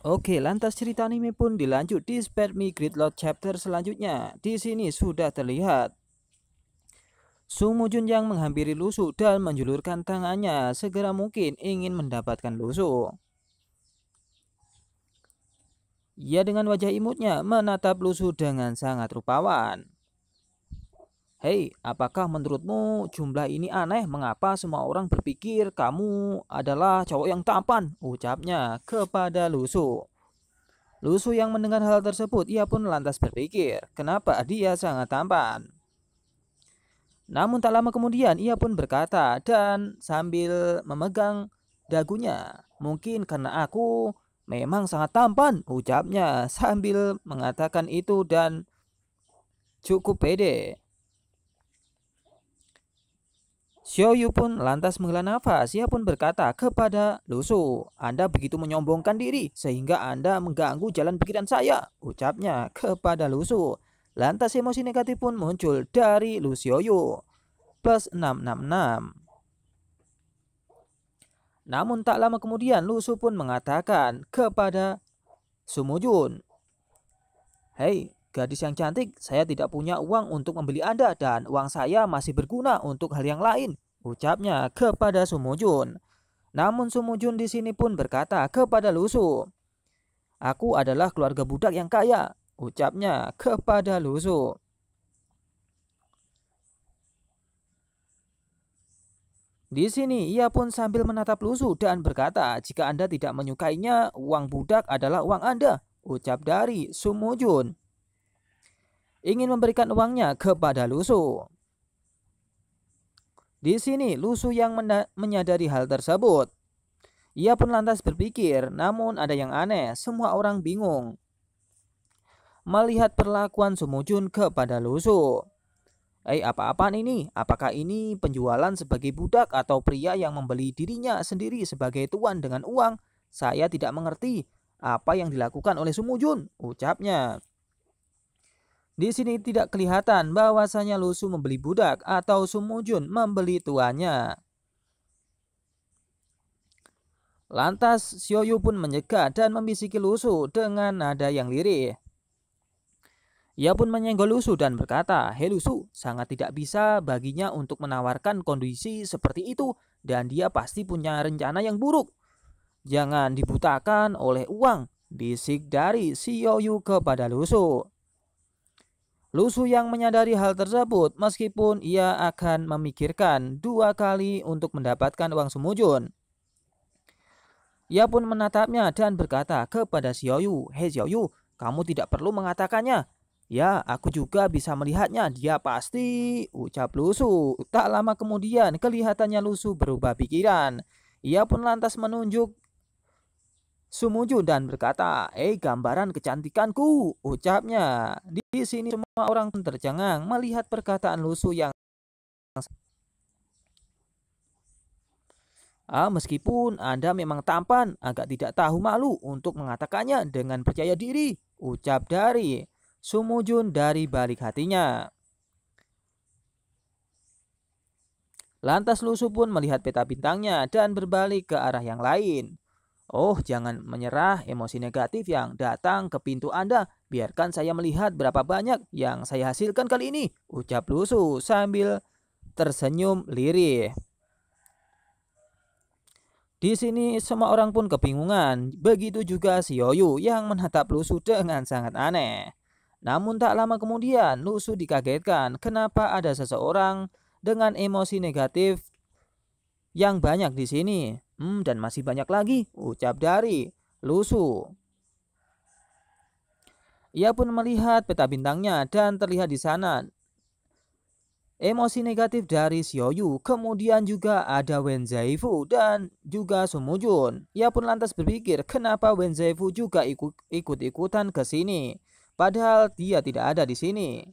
Oke, lantas cerita anime pun dilanjut di Spare Me Great Lord chapter selanjutnya. Di sini sudah terlihat Sumu yang menghampiri Lusu dan menjulurkan tangannya segera mungkin ingin mendapatkan Lusu. Ia dengan wajah imutnya menatap Lusu dengan sangat rupawan. Hei, apakah menurutmu jumlah ini aneh? Mengapa semua orang berpikir kamu adalah cowok yang tampan? Ucapnya kepada Lusu. Lusu yang mendengar hal tersebut, ia pun lantas berpikir, kenapa dia sangat tampan? Namun tak lama kemudian, ia pun berkata dan sambil memegang dagunya, mungkin karena aku memang sangat tampan, ucapnya sambil mengatakan itu dan cukup pede. Yu pun lantas menghela nafas. Ia pun berkata kepada Lusu, Anda begitu menyombongkan diri sehingga Anda mengganggu jalan pikiran saya. Ucapnya kepada Lusu. Lantas emosi negatif pun muncul dari Lu Yu. Plus 666. Namun tak lama kemudian Lusu pun mengatakan kepada Sumujun. Hei, Gadis yang cantik, saya tidak punya uang untuk membeli Anda dan uang saya masih berguna untuk hal yang lain, ucapnya kepada Sumujun. Namun Sumujun di sini pun berkata kepada Lusu, Aku adalah keluarga budak yang kaya, ucapnya kepada Lusu. Di sini ia pun sambil menatap Lusu dan berkata, "Jika Anda tidak menyukainya, uang budak adalah uang Anda," ucap dari Sumujun ingin memberikan uangnya kepada Lusu. Di sini Lusu yang menyadari hal tersebut. Ia pun lantas berpikir, namun ada yang aneh, semua orang bingung. Melihat perlakuan Sumujun kepada Lusu. Eh, apa-apaan ini? Apakah ini penjualan sebagai budak atau pria yang membeli dirinya sendiri sebagai tuan dengan uang? Saya tidak mengerti apa yang dilakukan oleh Sumujun, ucapnya. Di sini tidak kelihatan bahwasanya Lusu membeli budak atau Sumujun membeli tuannya. Lantas Xiaoyu pun menyekat dan membisiki Lusu dengan nada yang lirih. Ia pun menyenggol Lusu dan berkata, Hei Lusu, sangat tidak bisa baginya untuk menawarkan kondisi seperti itu dan dia pasti punya rencana yang buruk. Jangan dibutakan oleh uang, bisik dari Xiaoyu kepada Lusu. Lusu yang menyadari hal tersebut meskipun ia akan memikirkan dua kali untuk mendapatkan uang semujun. Ia pun menatapnya dan berkata kepada Xiaoyu, Hei Xiaoyu, kamu tidak perlu mengatakannya. Ya, aku juga bisa melihatnya, dia pasti, ucap Lusu. Tak lama kemudian kelihatannya Lusu berubah pikiran. Ia pun lantas menunjuk Sumuju dan berkata, "Eh, gambaran kecantikanku," ucapnya. Di sini semua orang tercengang melihat perkataan Lusu yang Ah, meskipun Anda memang tampan, agak tidak tahu malu untuk mengatakannya dengan percaya diri, ucap dari Sumujun dari balik hatinya. Lantas Lusu pun melihat peta bintangnya dan berbalik ke arah yang lain. Oh, jangan menyerah emosi negatif yang datang ke pintu Anda. Biarkan saya melihat berapa banyak yang saya hasilkan kali ini. Ucap Lusu sambil tersenyum lirih. Di sini semua orang pun kebingungan. Begitu juga si Yoyu yang menatap Lusu dengan sangat aneh. Namun tak lama kemudian Lusu dikagetkan kenapa ada seseorang dengan emosi negatif yang banyak di sini. Hmm, dan masih banyak lagi, ucap dari, Lusu. Ia pun melihat peta bintangnya dan terlihat di sana. Emosi negatif dari Xiaoyu, kemudian juga ada Wen Zaifu dan juga Sumujun. Ia pun lantas berpikir kenapa Wen Zaifu juga ikut-ikutan ke sini, padahal dia tidak ada di sini.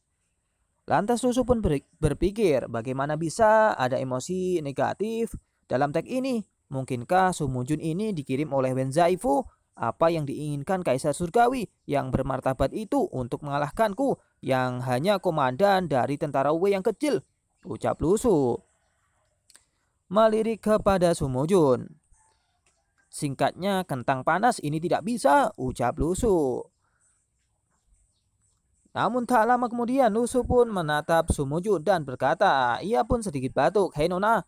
Lantas Lusu pun berpikir bagaimana bisa ada emosi negatif dalam tag ini Mungkinkah Sumujun ini dikirim oleh Wenzaifu? Apa yang diinginkan Kaisar Surgawi yang bermartabat itu untuk mengalahkanku yang hanya komandan dari tentara Wei yang kecil? Ucap Lusu. Melirik kepada Sumujun. Singkatnya kentang panas ini tidak bisa, ucap Lusu. Namun tak lama kemudian Lusu pun menatap Sumujun dan berkata, ia pun sedikit batuk. Hei Nona,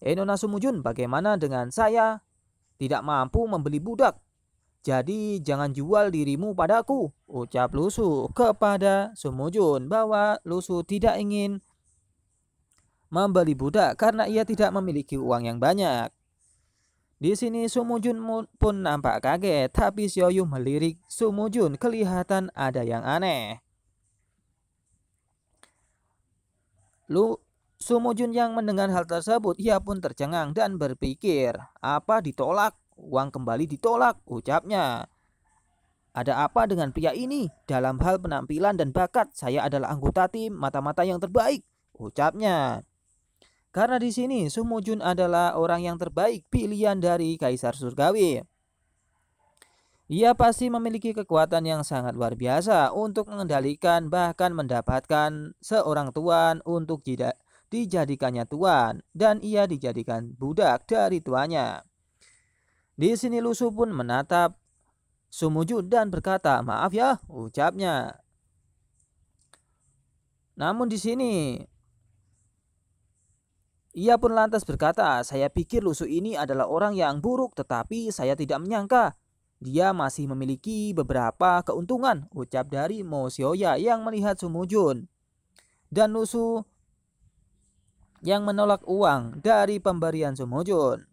Eno Nasumujun, bagaimana dengan saya? Tidak mampu membeli budak. Jadi jangan jual dirimu padaku, ucap Lusu kepada Sumujun bahwa Lusu tidak ingin membeli budak karena ia tidak memiliki uang yang banyak. Di sini Sumujun pun nampak kaget, tapi Xiaoyu melirik Sumujun kelihatan ada yang aneh. Lu Sumujun yang mendengar hal tersebut, ia pun tercengang dan berpikir, apa ditolak? Uang kembali ditolak, ucapnya. Ada apa dengan pria ini? Dalam hal penampilan dan bakat, saya adalah anggota tim mata-mata yang terbaik, ucapnya. Karena di sini Sumujun adalah orang yang terbaik pilihan dari Kaisar Surgawi. Ia pasti memiliki kekuatan yang sangat luar biasa untuk mengendalikan bahkan mendapatkan seorang tuan untuk tidak dijadikannya tuan dan ia dijadikan budak dari tuannya. Di sini Lusu pun menatap Sumuju dan berkata, "Maaf ya," ucapnya. Namun di sini ia pun lantas berkata, "Saya pikir Lusu ini adalah orang yang buruk, tetapi saya tidak menyangka dia masih memiliki beberapa keuntungan," ucap dari Mosioya yang melihat Sumujun. Dan Lusu yang menolak uang dari pemberian Sumojun.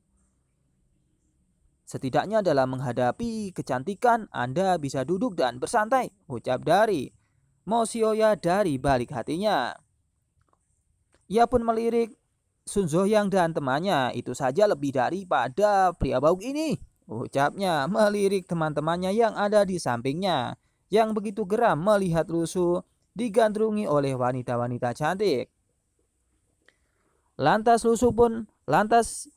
Setidaknya dalam menghadapi kecantikan, Anda bisa duduk dan bersantai, ucap dari. Mosioya dari balik hatinya. Ia pun melirik Sun Zoyang dan temannya, itu saja lebih daripada pria bau ini. Ucapnya melirik teman-temannya yang ada di sampingnya, yang begitu geram melihat rusuh digandrungi oleh wanita-wanita cantik. Lantas Lusu pun, lantas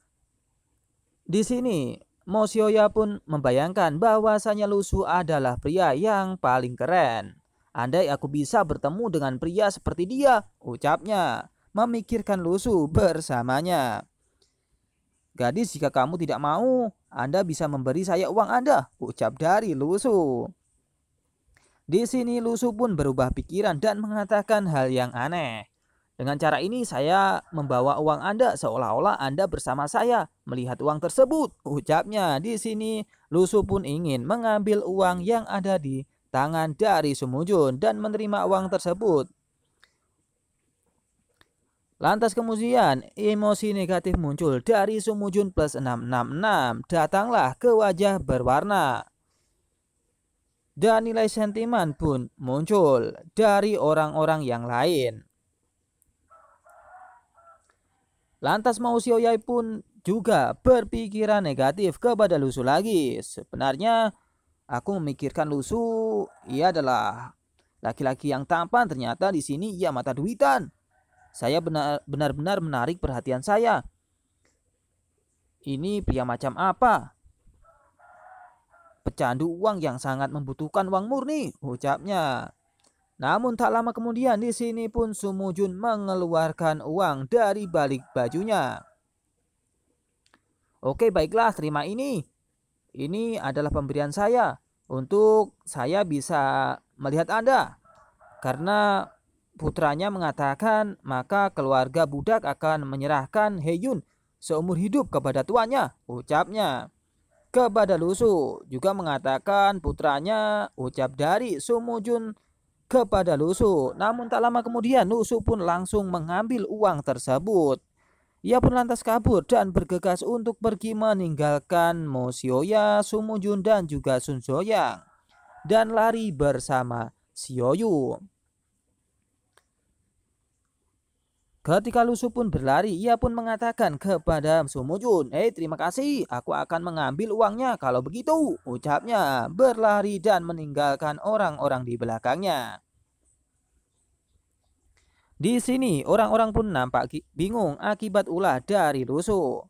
di sini Mosioya pun membayangkan bahwasanya Lusu adalah pria yang paling keren. Andai aku bisa bertemu dengan pria seperti dia, ucapnya, memikirkan Lusu bersamanya. Gadis, jika kamu tidak mau, Anda bisa memberi saya uang Anda, ucap dari Lusu. Di sini Lusu pun berubah pikiran dan mengatakan hal yang aneh. Dengan cara ini saya membawa uang Anda seolah-olah Anda bersama saya melihat uang tersebut. Ucapnya di sini Lusu pun ingin mengambil uang yang ada di tangan dari Sumujun dan menerima uang tersebut. Lantas kemudian emosi negatif muncul dari Sumujun plus 666. Datanglah ke wajah berwarna. Dan nilai sentimen pun muncul dari orang-orang yang lain. Lantas mau Yai pun juga berpikiran negatif kepada Lusu lagi. Sebenarnya aku memikirkan Lusu ia adalah laki-laki yang tampan ternyata di sini ia mata duitan. Saya benar-benar menarik perhatian saya. Ini pria macam apa? Pecandu uang yang sangat membutuhkan uang murni, ucapnya. Namun tak lama kemudian di sini pun Sumujun mengeluarkan uang dari balik bajunya. Oke baiklah terima ini. Ini adalah pemberian saya untuk saya bisa melihat Anda. Karena putranya mengatakan maka keluarga budak akan menyerahkan Heyun seumur hidup kepada tuannya, ucapnya. Kepada Lusu juga mengatakan putranya ucap dari Sumujun kepada Lusu. Namun tak lama kemudian Lusu pun langsung mengambil uang tersebut. Ia pun lantas kabur dan bergegas untuk pergi meninggalkan Mosioya, Sumujun dan juga Sunsoyang dan lari bersama Sioyu. Ketika Lusu pun berlari, ia pun mengatakan kepada Sumujun, "Eh, terima kasih. Aku akan mengambil uangnya kalau begitu." ucapnya, berlari dan meninggalkan orang-orang di belakangnya. Di sini, orang-orang pun nampak bingung akibat ulah dari Lusu.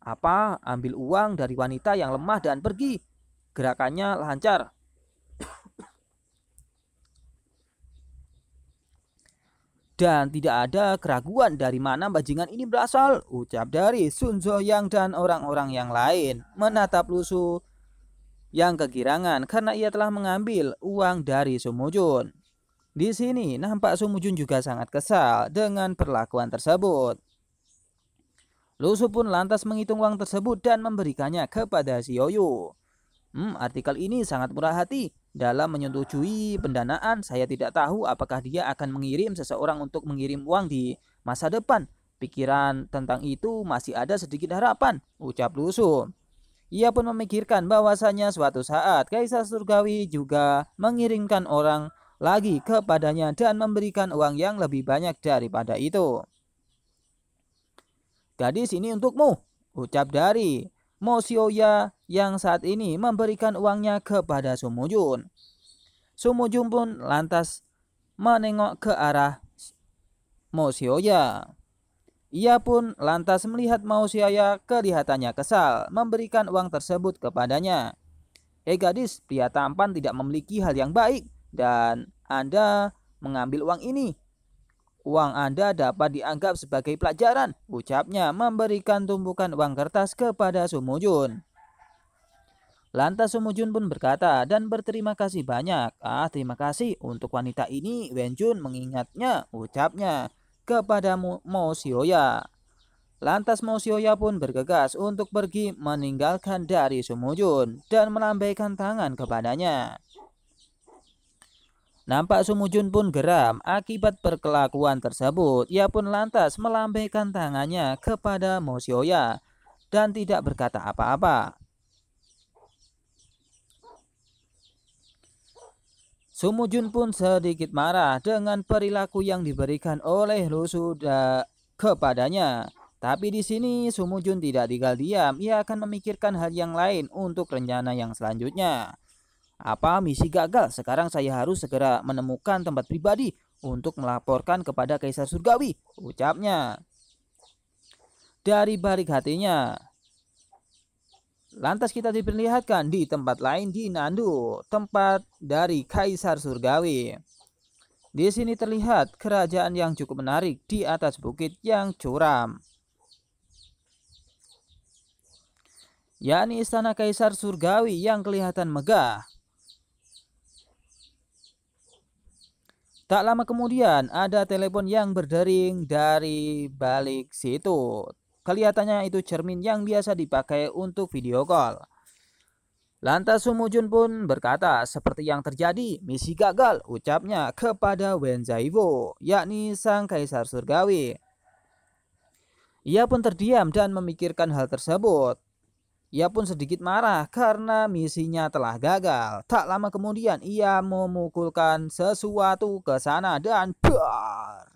Apa ambil uang dari wanita yang lemah dan pergi? Gerakannya lancar, dan tidak ada keraguan dari mana bajingan ini berasal, ucap dari Sun Zoyang dan orang-orang yang lain. Menatap Lusu yang kegirangan karena ia telah mengambil uang dari Sumujun. Di sini nampak Sumujun juga sangat kesal dengan perlakuan tersebut. Lusu pun lantas menghitung uang tersebut dan memberikannya kepada si Yoyu. Hmm, artikel ini sangat murah hati. Dalam menyetujui pendanaan, saya tidak tahu apakah dia akan mengirim seseorang untuk mengirim uang di masa depan. Pikiran tentang itu masih ada sedikit harapan, ucap Lusu. Ia pun memikirkan bahwasanya suatu saat Kaisar Surgawi juga mengirimkan orang lagi kepadanya dan memberikan uang yang lebih banyak daripada itu. Gadis ini untukmu, ucap Dari. Xioya yang saat ini memberikan uangnya kepada Sumujun. Sumujun pun lantas menengok ke arah Xioya. Ia pun lantas melihat Xiaoya kelihatannya kesal memberikan uang tersebut kepadanya. Hei gadis, pria tampan tidak memiliki hal yang baik dan Anda mengambil uang ini Uang Anda dapat dianggap sebagai pelajaran, ucapnya memberikan tumpukan uang kertas kepada Sumujun. Lantas Sumujun pun berkata dan berterima kasih banyak. Ah, terima kasih untuk wanita ini, Wenjun mengingatnya, ucapnya kepada Mo Sioya. Lantas Mo Sioya pun bergegas untuk pergi meninggalkan dari Sumujun dan melambaikan tangan kepadanya. Nampak Sumujun pun geram akibat perkelakuan tersebut. Ia pun lantas melambaikan tangannya kepada Mosioya dan tidak berkata apa-apa. Sumujun pun sedikit marah dengan perilaku yang diberikan oleh Lusuda kepadanya. Tapi di sini Sumujun tidak tinggal diam, ia akan memikirkan hal yang lain untuk rencana yang selanjutnya. Apa misi gagal? Sekarang saya harus segera menemukan tempat pribadi untuk melaporkan kepada Kaisar Surgawi, ucapnya. Dari balik hatinya, Lantas kita diperlihatkan di tempat lain di Nandu, tempat dari Kaisar Surgawi. Di sini terlihat kerajaan yang cukup menarik di atas bukit yang curam. yakni istana Kaisar Surgawi yang kelihatan megah. Tak lama kemudian ada telepon yang berdering dari balik situ. Kelihatannya itu cermin yang biasa dipakai untuk video call. Lantas Sumujun pun berkata seperti yang terjadi misi gagal ucapnya kepada Wen Wenzaivo yakni sang kaisar surgawi. Ia pun terdiam dan memikirkan hal tersebut. Ia pun sedikit marah karena misinya telah gagal. Tak lama kemudian ia memukulkan sesuatu ke sana dan bar.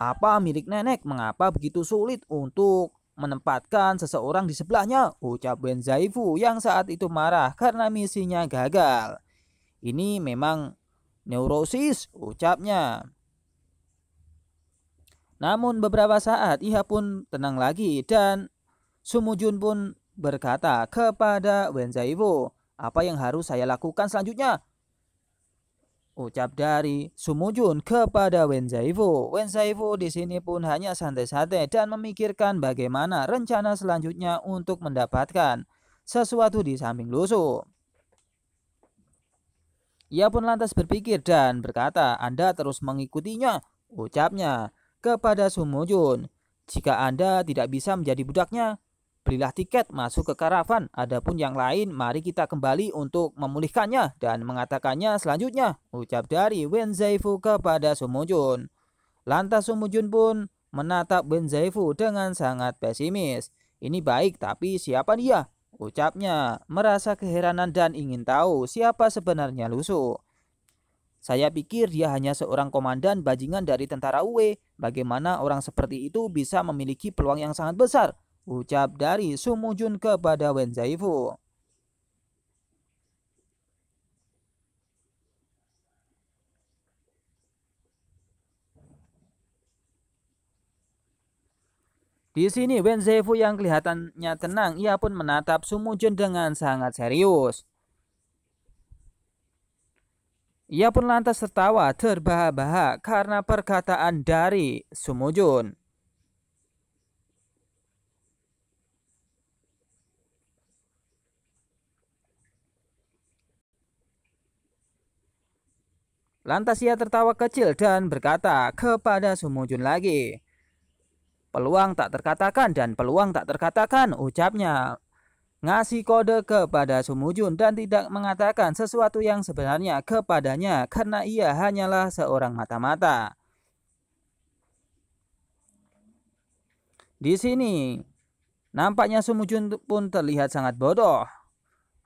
Apa milik nenek? Mengapa begitu sulit untuk menempatkan seseorang di sebelahnya? Ucap Ben Zaifu yang saat itu marah karena misinya gagal. Ini memang neurosis ucapnya. Namun beberapa saat ia pun tenang lagi dan Sumujun pun berkata kepada Zaiwo, apa yang harus saya lakukan selanjutnya? Ucap dari Sumujun kepada Wen Zaiwo di sini pun hanya santai-santai dan memikirkan bagaimana rencana selanjutnya untuk mendapatkan sesuatu di samping lusuh. Ia pun lantas berpikir dan berkata, Anda terus mengikutinya, ucapnya kepada Sumujun. Jika Anda tidak bisa menjadi budaknya, belilah tiket masuk ke karavan. Adapun yang lain, mari kita kembali untuk memulihkannya dan mengatakannya selanjutnya, ucap dari Wen Zaifu kepada Sumujun. Lantas Sumujun pun menatap Wen Zaifu dengan sangat pesimis. Ini baik, tapi siapa dia? Ucapnya, merasa keheranan dan ingin tahu siapa sebenarnya Lusu. Saya pikir dia hanya seorang komandan bajingan dari tentara Uwe. Bagaimana orang seperti itu bisa memiliki peluang yang sangat besar? Ucap dari Sumujun kepada Zaifu. Di sini Zaifu yang kelihatannya tenang, ia pun menatap Sumujun dengan sangat serius. Ia pun lantas tertawa terbahak-bahak karena perkataan dari Sumujun. Lantas ia tertawa kecil dan berkata kepada Sumujun lagi. Peluang tak terkatakan dan peluang tak terkatakan ucapnya. Ngasih kode kepada Sumujun dan tidak mengatakan sesuatu yang sebenarnya kepadanya karena ia hanyalah seorang mata-mata. Di sini, nampaknya Sumujun pun terlihat sangat bodoh.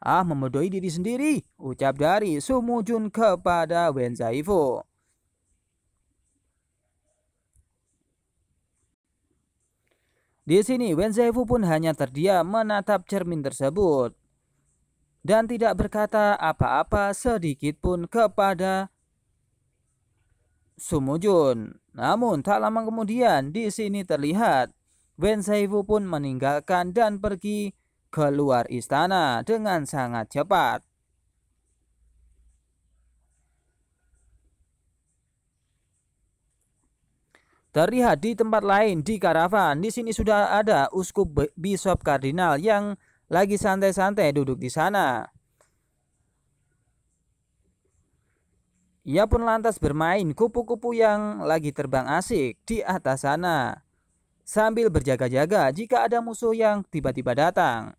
Ah, membodohi diri sendiri, ucap dari Sumujun kepada Wen Zaifu. Di sini Wen Zaifu pun hanya terdiam menatap cermin tersebut dan tidak berkata apa-apa sedikit pun kepada Sumujun. Namun tak lama kemudian di sini terlihat Wen Zaifu pun meninggalkan dan pergi keluar istana dengan sangat cepat. Terlihat di tempat lain di karavan, di sini sudah ada uskup bishop kardinal yang lagi santai-santai duduk di sana. Ia pun lantas bermain kupu-kupu yang lagi terbang asik di atas sana. Sambil berjaga-jaga jika ada musuh yang tiba-tiba datang.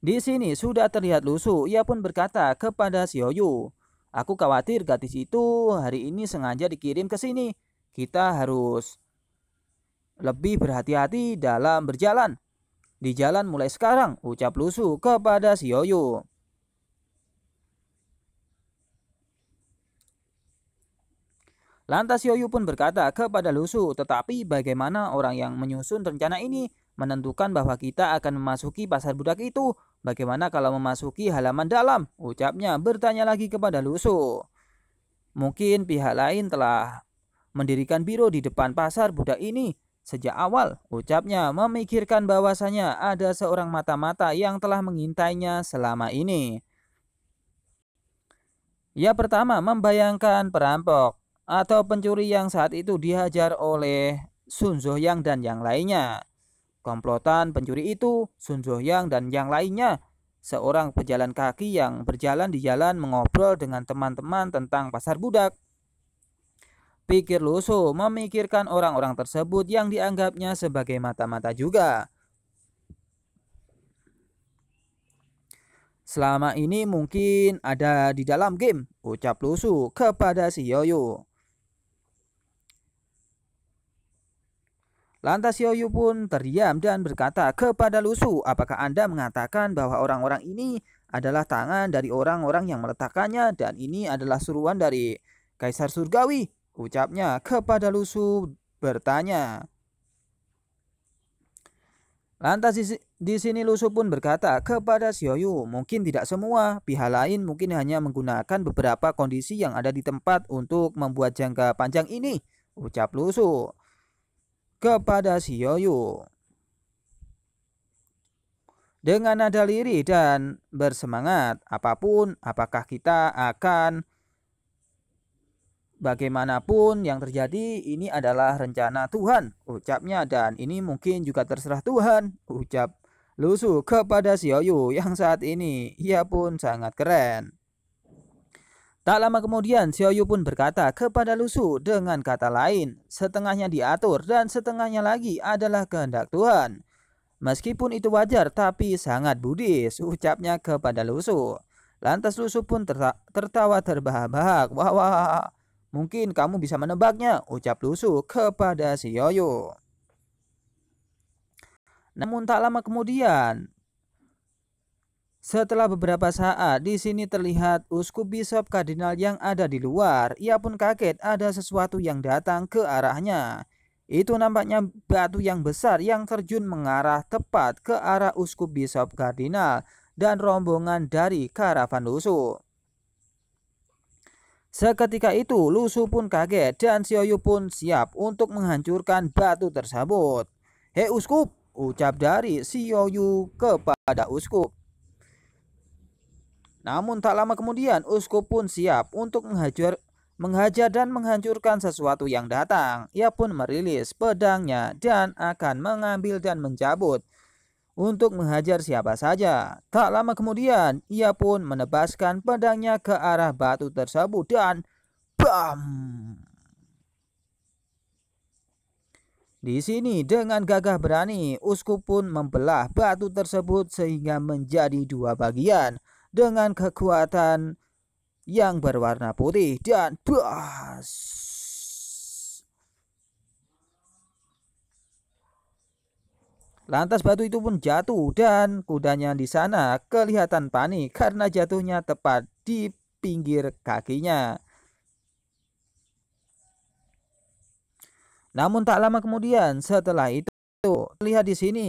Di sini sudah terlihat lusuh, ia pun berkata kepada Xiaoyu, Aku khawatir gadis itu hari ini sengaja dikirim ke sini. Kita harus lebih berhati-hati dalam berjalan. Di jalan mulai sekarang, ucap Lusu kepada Xiaoyu. Lantas Yoyu pun berkata kepada Lusu, tetapi bagaimana orang yang menyusun rencana ini menentukan bahwa kita akan memasuki pasar budak itu? Bagaimana kalau memasuki halaman dalam? Ucapnya bertanya lagi kepada Lusu. Mungkin pihak lain telah mendirikan biro di depan pasar budak ini sejak awal. Ucapnya memikirkan bahwasanya ada seorang mata-mata yang telah mengintainya selama ini. Ia pertama membayangkan perampok atau pencuri yang saat itu dihajar oleh Sun Zohyang dan yang lainnya. Komplotan pencuri itu, Sun yang dan yang lainnya, seorang pejalan kaki yang berjalan di jalan mengobrol dengan teman-teman tentang pasar budak. Pikir Luso memikirkan orang-orang tersebut yang dianggapnya sebagai mata-mata juga. Selama ini mungkin ada di dalam game, ucap Lusu kepada si Yoyo. Lantas Yoyu pun terdiam dan berkata kepada Lusu, apakah Anda mengatakan bahwa orang-orang ini adalah tangan dari orang-orang yang meletakkannya dan ini adalah suruhan dari Kaisar Surgawi? Ucapnya kepada Lusu bertanya. Lantas di, sini Lusu pun berkata kepada Sioyu, mungkin tidak semua, pihak lain mungkin hanya menggunakan beberapa kondisi yang ada di tempat untuk membuat jangka panjang ini, ucap Lusu kepada si Sioyu. Dengan nada lirih dan bersemangat, apapun apakah kita akan bagaimanapun yang terjadi, ini adalah rencana Tuhan, ucapnya dan ini mungkin juga terserah Tuhan, ucap Lusu kepada si Sioyu yang saat ini ia pun sangat keren. Tak lama kemudian, Yu pun berkata kepada Lusu dengan kata lain, setengahnya diatur dan setengahnya lagi adalah kehendak Tuhan. Meskipun itu wajar tapi sangat budis, ucapnya kepada Lusu. Lantas Lusu pun tertawa terbahak-bahak. Wah, wah, mungkin kamu bisa menebaknya, ucap Lusu kepada Yu. Namun tak lama kemudian, setelah beberapa saat, di sini terlihat uskup bishop kardinal yang ada di luar. Ia pun kaget ada sesuatu yang datang ke arahnya. Itu nampaknya batu yang besar yang terjun mengarah tepat ke arah uskup bishop kardinal dan rombongan dari karavan lusuh. Seketika itu, Lusu pun kaget dan Xiaoyu pun siap untuk menghancurkan batu tersebut. Hei uskup, ucap dari Xiaoyu kepada uskup. Namun tak lama kemudian Uskup pun siap untuk menghajar menghajar dan menghancurkan sesuatu yang datang. Ia pun merilis pedangnya dan akan mengambil dan mencabut untuk menghajar siapa saja. Tak lama kemudian, ia pun menebaskan pedangnya ke arah batu tersebut dan bam. Di sini dengan gagah berani, Uskup pun membelah batu tersebut sehingga menjadi dua bagian dengan kekuatan yang berwarna putih dan bas. Lantas batu itu pun jatuh dan kudanya di sana kelihatan panik karena jatuhnya tepat di pinggir kakinya. Namun tak lama kemudian setelah itu lihat di sini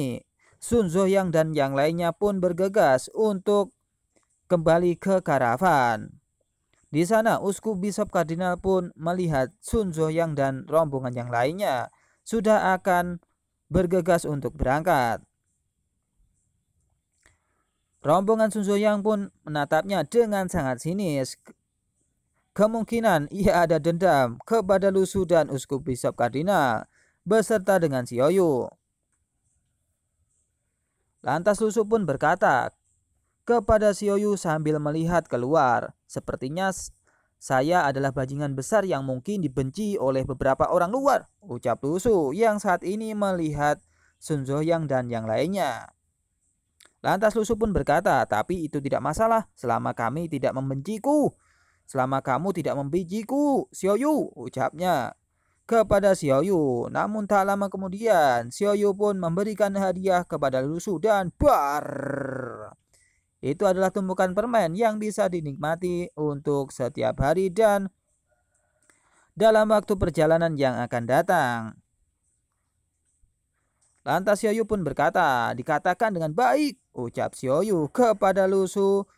Sunzo yang dan yang lainnya pun bergegas untuk kembali ke karavan. Di sana, uskup Bisop Kardinal pun melihat Sun yang dan rombongan yang lainnya sudah akan bergegas untuk berangkat. Rombongan Sun yang pun menatapnya dengan sangat sinis. Kemungkinan ia ada dendam kepada Lusu dan uskup Bisop Kardinal beserta dengan Sioyu. Lantas Lusu pun berkata, kepada Sioyu sambil melihat keluar. Sepertinya saya adalah bajingan besar yang mungkin dibenci oleh beberapa orang luar, ucap Lusu yang saat ini melihat Sun Zoyang dan yang lainnya. Lantas Lusu pun berkata, tapi itu tidak masalah selama kami tidak membenciku. Selama kamu tidak membenciku, Sioyu, ucapnya kepada Sioyu. Namun tak lama kemudian, Sioyu pun memberikan hadiah kepada Lusu dan Bar. Itu adalah tumpukan permen yang bisa dinikmati untuk setiap hari dan dalam waktu perjalanan yang akan datang. Lantas Xiaoyu pun berkata, dikatakan dengan baik, ucap Xiaoyu kepada Lusu.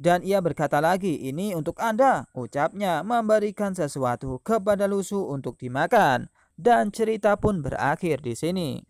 Dan ia berkata lagi, ini untuk Anda, ucapnya memberikan sesuatu kepada Lusu untuk dimakan. Dan cerita pun berakhir di sini.